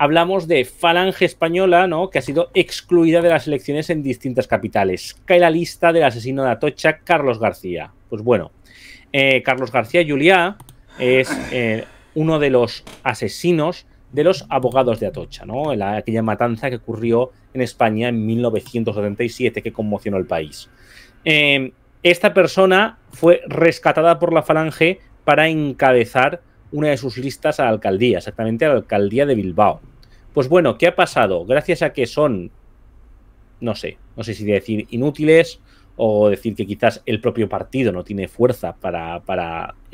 hablamos de Falange Española, ¿no? que ha sido excluida de las elecciones en distintas capitales. Cae la lista del asesino de Atocha, Carlos García. Pues bueno, eh, Carlos García Juliá es eh, uno de los asesinos de los abogados de Atocha, ¿no? aquella matanza que ocurrió en España en 1977 que conmocionó el país. Em, esta persona fue rescatada por la Falange para encabezar una de sus listas a la alcaldía, exactamente a la alcaldía de Bilbao. Pues bueno, ¿qué ha pasado? Gracias a que son, no sé, no sé si decir inútiles o decir que quizás el propio partido no tiene fuerza para,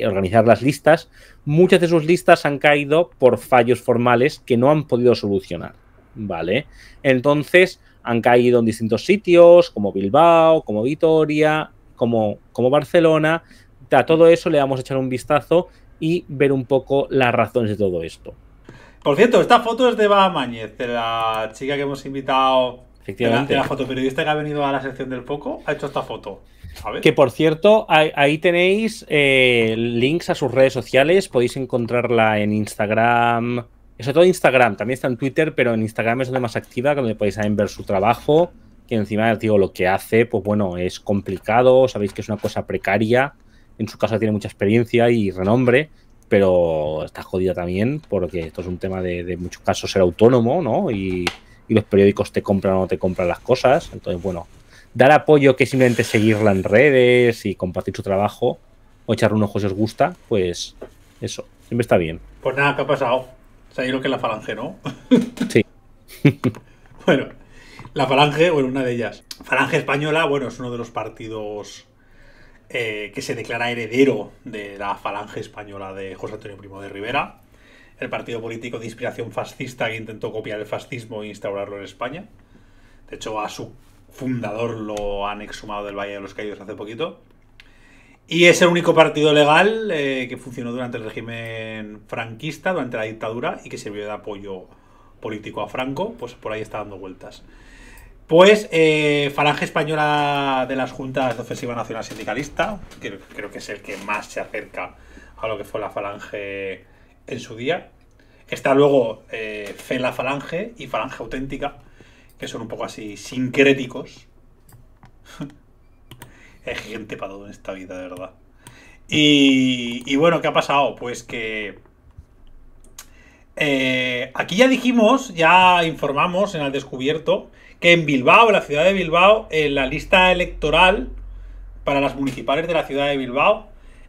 organizar las listas, muchas de sus listas han caído por fallos formales que no han podido solucionar. ¿Vale? Entonces han caído en distintos sitios, como Bilbao, como Vitoria, como, como Barcelona. A todo eso le vamos a echar un vistazo y ver un poco las razones de todo esto. Por cierto, esta foto es de Eva Mañez, de la chica que hemos invitado. Efectivamente. De la, foto fotoperiodista que ha venido a la sección del foco, ha hecho esta foto. Que por cierto, ahí, tenéis eh, links a sus redes sociales. Podéis encontrarla en Instagram. Sobre todo Instagram, también está en Twitter, pero en Instagram es donde más activa, donde podéis ver su trabajo. Que encima, digo, lo que hace, pues bueno, es complicado. Sabéis que es una cosa precaria. En su caso tiene mucha experiencia y renombre pero está jodida también porque esto es un tema de, de muchos casos ser autónomo, ¿no? Y, los periódicos te compran o no te compran las cosas. Entonces, bueno, dar apoyo que simplemente seguirla en redes y compartir su trabajo o echarle un ojo si os gusta, pues eso, siempre está bien. Pues nada, ¿qué ha pasado? que la falange, ¿no? Sí. bueno, la falange, bueno, una de ellas. Falange española, bueno, es uno de los partidos eh, que se declara heredero de la falange española de José Antonio Primo de Rivera, el partido político de inspiración fascista que intentó copiar el fascismo e instaurarlo en España. De hecho, a su fundador lo han exhumado del Valle de los Caídos hace poquito. Y es el único partido legal eh, que funcionó durante el régimen franquista, durante la dictadura, y que sirvió de apoyo político a Franco, pues por ahí está dando vueltas. Pues eh, Falange Española de las Juntas de Ofensiva Nacional Sindicalista, creo que es el que más se acerca a lo que fue la Falange en su día. Está luego eh, Fe la Falange y Falange Auténtica, que son un poco así sincréticos. Hay gente para todo en esta vida, de verdad. Y, bueno, ¿qué ha pasado? Pues que eh, aquí ya dijimos, ya informamos en el descubierto que en Bilbao, en la ciudad de Bilbao, en la lista electoral para las municipales de la ciudad de Bilbao,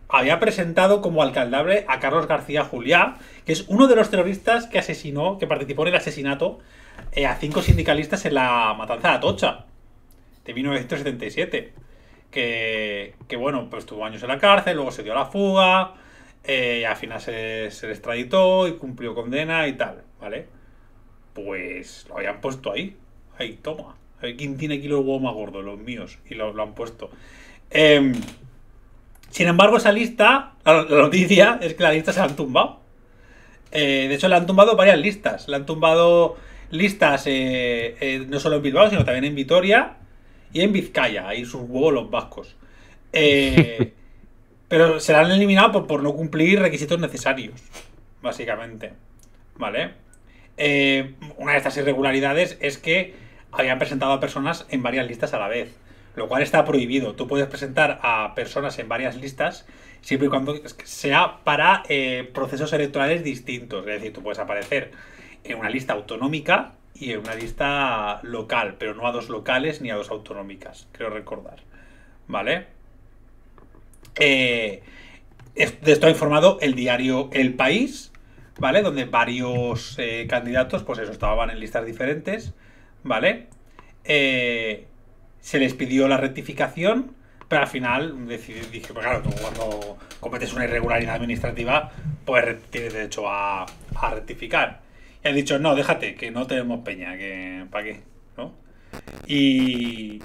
había presentado como alcaldable a Carlos García Juliá, que es uno de los terroristas que asesinó, que participó en el asesinato eh, a cinco sindicalistas en la matanza de Atocha de 1977. Que, bueno, pues tuvo años en la cárcel, luego se dio la fuga, eh, y al final se, se, extraditó y cumplió condena y tal, ¿vale? Pues lo habían puesto ahí. Ahí, toma. A ver quién tiene aquí los huevos más gordos, los míos. Y lo, han puesto. Em, sin embargo, esa lista, la, noticia es que la lista se la han tumbado. Eh, de hecho, la han tumbado varias listas. La han tumbado listas eh, eh, no solo en Bilbao, sino también en Vitoria y en Vizcaya. Ahí sus huevos los vascos. pero se la han eliminado por no cumplir requisitos necesarios, básicamente. ¿Vale? una de estas irregularidades es que habían presentado a personas en varias listas a la vez, lo cual está prohibido. Tú puedes presentar a personas en varias listas siempre y cuando sea para eh, procesos electorales distintos. Es decir, tú puedes aparecer en una lista autonómica y en una lista local, pero no a dos locales ni a dos autonómicas, creo recordar. ¿Vale? Eh, de esto ha informado el diario El País, ¿vale? Donde varios eh, candidatos, pues eso, estaban en listas diferentes. ¿vale? Eh, se les pidió la rectificación, pero al final decidí, dije, pues claro, cuando cometes una irregularidad administrativa, pues tienes derecho a, rectificar. Y han dicho, no, déjate, que no tenemos peña, que ¿para qué? ¿No? Y,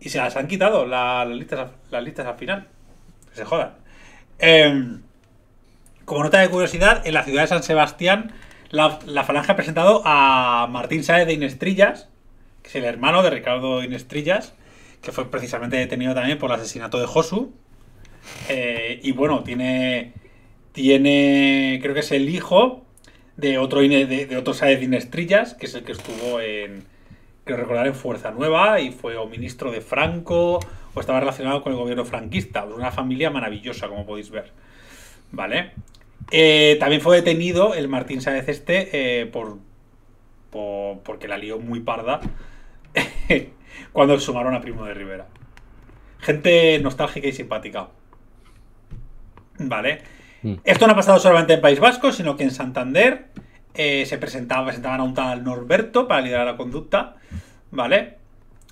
y se las han quitado las, listas, las listas al final. se jodan. Em, como nota de curiosidad, en la ciudad de San Sebastián la, Falange ha presentado a Martín Sáez de Inestrillas, que es el hermano de Ricardo Inestrillas, que fue precisamente detenido también por el asesinato de Josu. Eh, y bueno, tiene, tiene, creo que es el hijo de otro, de, de otro Sáez Inestrillas, que es el que estuvo en, creo recordar, en Fuerza Nueva y fue o ministro de Franco o estaba relacionado con el gobierno franquista. Una familia maravillosa, como podéis ver. ¿Vale? Eh, también fue detenido el Martín Sáez este eh, por, porque la lió muy parda cuando sumaron a Primo de Rivera. Gente nostálgica y simpática. Vale. Mm. Esto no ha pasado solamente en País Vasco, sino que en Santander eh, se presentaba, presentaban a un tal Norberto para liderar la conducta. Vale.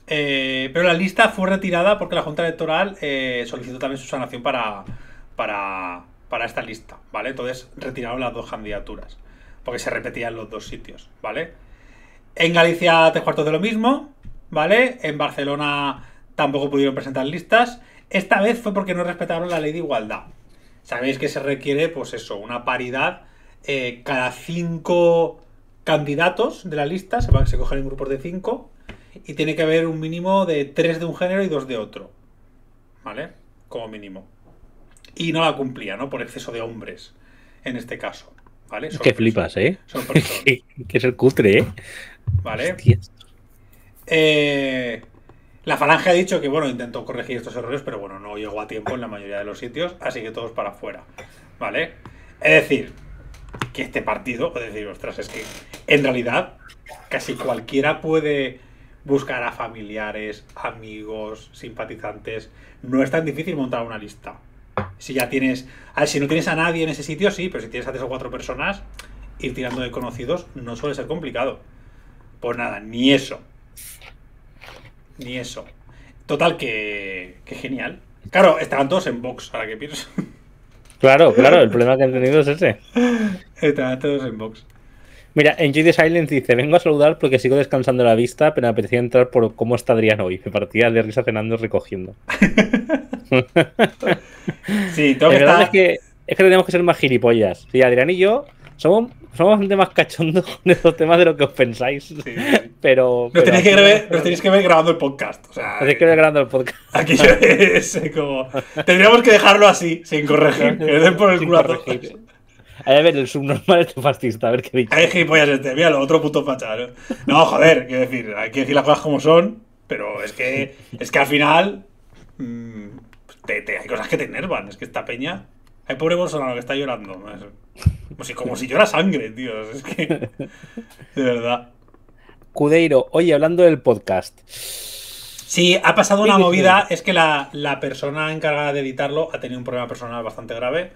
pero la lista fue retirada porque la Junta Electoral solicitó también su sanación para, para, para esta lista, ¿vale? Entonces retiraron las dos candidaturas, porque se repetían los dos sitios, ¿vale? En Galicia tres cuartos de lo mismo, ¿vale? En Barcelona tampoco pudieron presentar listas. Esta vez fue porque no respetaron la ley de igualdad. Sabéis que se requiere, pues eso, una paridad eh, cada cinco candidatos de la lista, se, van se cogen en grupos de cinco, y tiene que haber un mínimo de tres de un género y dos de otro, ¿vale? Como mínimo y no la cumplía, ¿no? Por exceso de hombres, en este caso. ¿Vale? que flipas, ¿eh? que es el cutre, ¿eh? Vale. Eh, la Falange ha dicho que, bueno, intentó corregir estos errores, pero bueno, no llegó a tiempo en la mayoría de los sitios, así que todos para afuera. ¿Vale? Es decir, que este partido, o decir, ostras, es que en realidad casi cualquiera puede buscar a familiares, amigos, simpatizantes. No es tan difícil montar una lista. Si ya tienes. A ver, si no tienes a nadie en ese sitio, sí, pero si tienes a tres o cuatro personas, ir tirando de conocidos no suele ser complicado. Pues nada, ni eso. Ni eso. Total, que, que genial. Claro, estaban todos en box, ahora que pienso. Claro, claro, el problema que han tenido es ese. Estaban todos en box. Mira, en GD Silence dice, vengo a saludar porque sigo descansando la vista, pero me apetecía entrar por cómo está Adrián hoy. Me partía de risa cenando y recogiendo. sí, tengo que es, que, que tenemos que ser más gilipollas. Sí, Adrián y yo somos, somos bastante más cachondos con estos temas de lo que os pensáis. Pero. Nos, pero tenéis, que ver, tenéis que grabando el podcast. O sea, tenéis que ver grabando el podcast. Aquí es como. Tendríamos que dejarlo así, sin corregir. Que por el A ver, el subnormal es fascista, a ver qué Hay gilipollas este, míralo, otro puto facha. ¿no? joder, quiero decir, hay que decir las cosas como son, pero es que, es que al final. Mm, hay cosas que te enervan. Es que esta peña. Hay pobre Bolsonaro que está llorando. como, si, llora sangre, tío. Es que. De verdad. Cudeiro, oye, hablando del podcast. Sí, ha pasado una movida. Es que la, la, persona encargada de editarlo ha tenido un problema personal bastante grave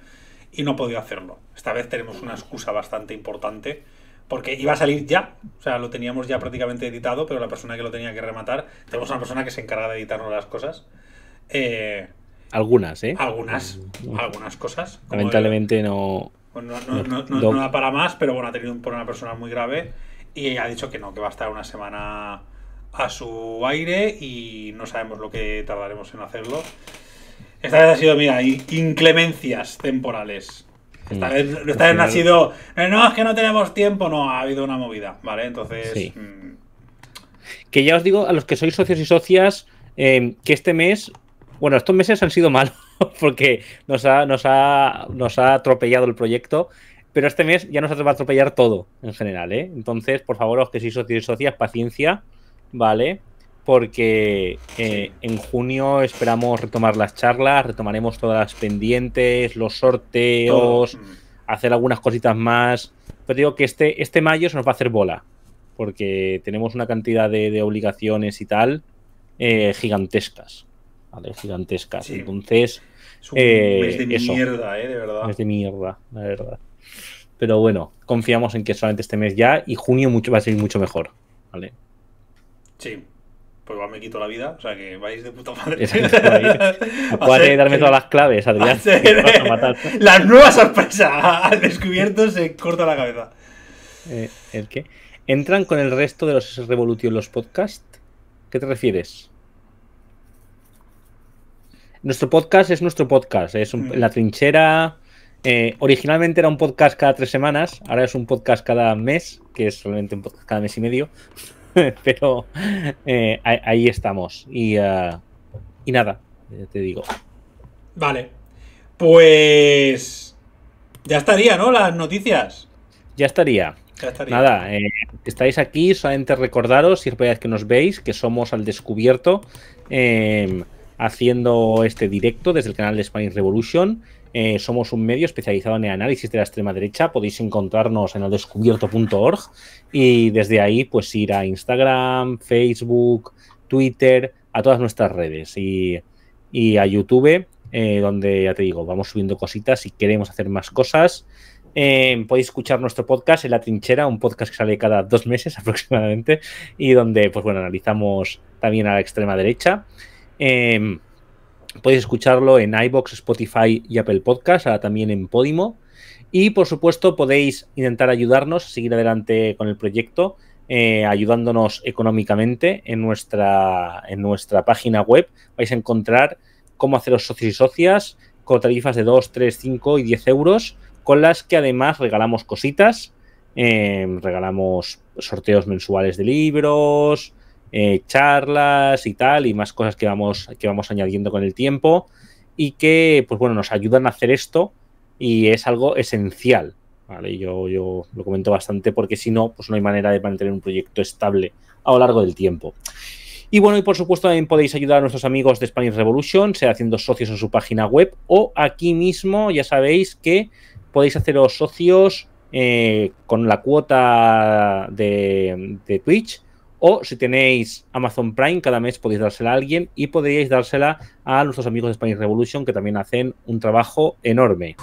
y no ha podido hacerlo. Esta vez tenemos una excusa bastante importante porque iba a salir ya. O sea, lo teníamos ya prácticamente editado, pero la persona que lo tenía que rematar, tenemos una persona que se encarga de editarnos las cosas. Eh, algunas, ¿eh? Algunas, mm. algunas cosas. Lamentablemente pues no no, no, no, no, para más, pero bueno, ha tenido por una persona muy grave y ha dicho que no, que va a estar una semana a su aire y no sabemos lo que tardaremos en hacerlo. Esta vez ha sido, mira, inclemencias temporales. Mm. Esta vez, ha sido, eh, no, es que no tenemos tiempo, no, ha habido una movida, ¿vale? Entonces... Mm. Que ya os digo, a los que sois socios y socias, eh, que este mes bueno, estos meses han sido malos porque nos ha, nos ha, atropellado el proyecto, pero este mes ya nos va a atropellar todo en general, ¿eh? Entonces, por favor, los que sois socios y socias, paciencia, ¿vale? Porque eh, en junio esperamos retomar las charlas, retomaremos todas las pendientes, los sorteos, hacer algunas cositas más. Pero digo que este, este mayo se nos va a hacer bola, porque tenemos una cantidad de, obligaciones y tal eh, gigantescas. ¿vale? gigantescas. Entonces. Es un mes eh, de mierda, ¿eh? De verdad. es de mierda, la verdad. Pero bueno, confiamos en que solamente este mes ya y junio va a ser mucho mejor, ¿vale? Sí. Pues va, me quito la vida, o sea que vais de puta madre. Acuérdate darme todas las claves, Adrián. Las nuevas sorpresas al descubierto se corta la cabeza. Eh, ¿El qué? ¿Entran con el resto de los Revolution los podcasts? ¿Qué te refieres? Nuestro podcast es nuestro podcast, es mm. La Trinchera. Eh, originalmente era un podcast cada tres semanas, ahora es un podcast cada mes, que es solamente un podcast cada mes y medio, pero eh, ahí estamos. Y, ah, y nada, te digo. Vale, pues ya estaría, ¿no? Las noticias. Ya estaría. Nada, eh, estáis aquí, solamente recordaros, si es que nos veis, que somos al descubierto. Eh, haciendo este directo desde el canal de Spanish Revolution. Eh, somos un medio especializado en el análisis de la extrema derecha. Podéis encontrarnos en aldescubierto.org y desde ahí pues ir a Instagram, Facebook, Twitter, a todas nuestras redes y, a YouTube, eh, donde ya te digo, vamos subiendo cositas y queremos hacer más cosas. Eh, podéis escuchar nuestro podcast en La Trinchera, un podcast que sale cada dos meses aproximadamente y donde pues bueno, analizamos también a la extrema derecha. Em, podéis escucharlo en iBox, Spotify y Apple Podcast, ahora también en Podimo. Y por supuesto, podéis intentar ayudarnos a seguir adelante con el proyecto, eh, ayudándonos económicamente en nuestra, en nuestra página web. Vais a encontrar cómo haceros socios y socias con tarifas de 2, 3, 5 y 10 euros, con las que además regalamos cositas. Em, regalamos sorteos mensuales de libros, eh, charlas y tal, y más cosas que vamos, que vamos añadiendo con el tiempo, y que, pues bueno, nos ayudan a hacer esto y es algo esencial. Yo, lo comento bastante porque si no, pues no hay manera de mantener un proyecto estable a lo largo del tiempo. Y bueno, y por supuesto también podéis ayudar a nuestros amigos de Spanish Revolution, sea haciendo socios en su página web o aquí mismo, ya sabéis que podéis haceros socios eh, con la cuota de, de Twitch o si tenéis Amazon Prime, cada mes podéis dársela a alguien y podríais dársela a nuestros amigos de Spanish Revolution, que también hacen un trabajo enorme.